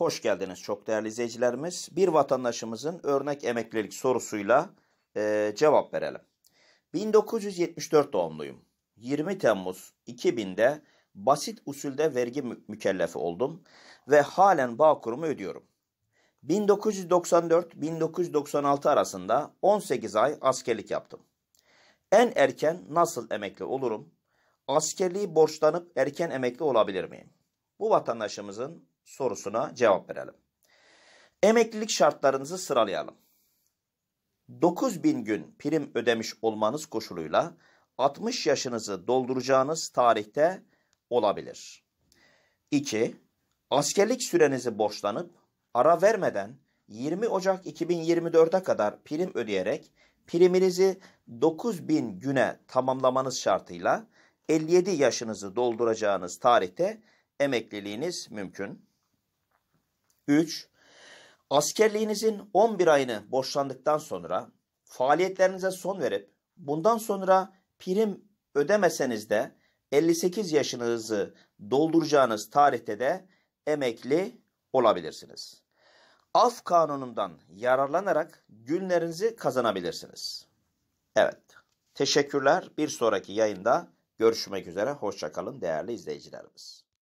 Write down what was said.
Hoş geldiniz çok değerli izleyicilerimiz. Bir vatandaşımızın örnek emeklilik sorusuyla e, cevap verelim. 1974 doğumluyum. 20 Temmuz 2000'de basit usulde vergi mükellefi oldum ve halen bağ kurumu ödüyorum. 1994-1996 arasında 18 ay askerlik yaptım. En erken nasıl emekli olurum? Askerliği borçlanıp erken emekli olabilir miyim? Bu vatandaşımızın sorusuna cevap verelim. Emeklilik şartlarınızı sıralayalım. 9000 gün prim ödemiş olmanız koşuluyla 60 yaşınızı dolduracağınız tarihte olabilir. 2. Askerlik sürenizi borçlanıp ara vermeden 20 Ocak 2024'e kadar prim ödeyerek priminizi 9000 güne tamamlamanız şartıyla 57 yaşınızı dolduracağınız tarihte emekliliğiniz mümkün. 3. Askerliğinizin 11 ayını boşlandıktan sonra faaliyetlerinize son verip bundan sonra prim ödemeseniz de 58 yaşınızı dolduracağınız tarihte de emekli olabilirsiniz. Af kanunundan yararlanarak günlerinizi kazanabilirsiniz. Evet, teşekkürler. Bir sonraki yayında görüşmek üzere. Hoşçakalın değerli izleyicilerimiz.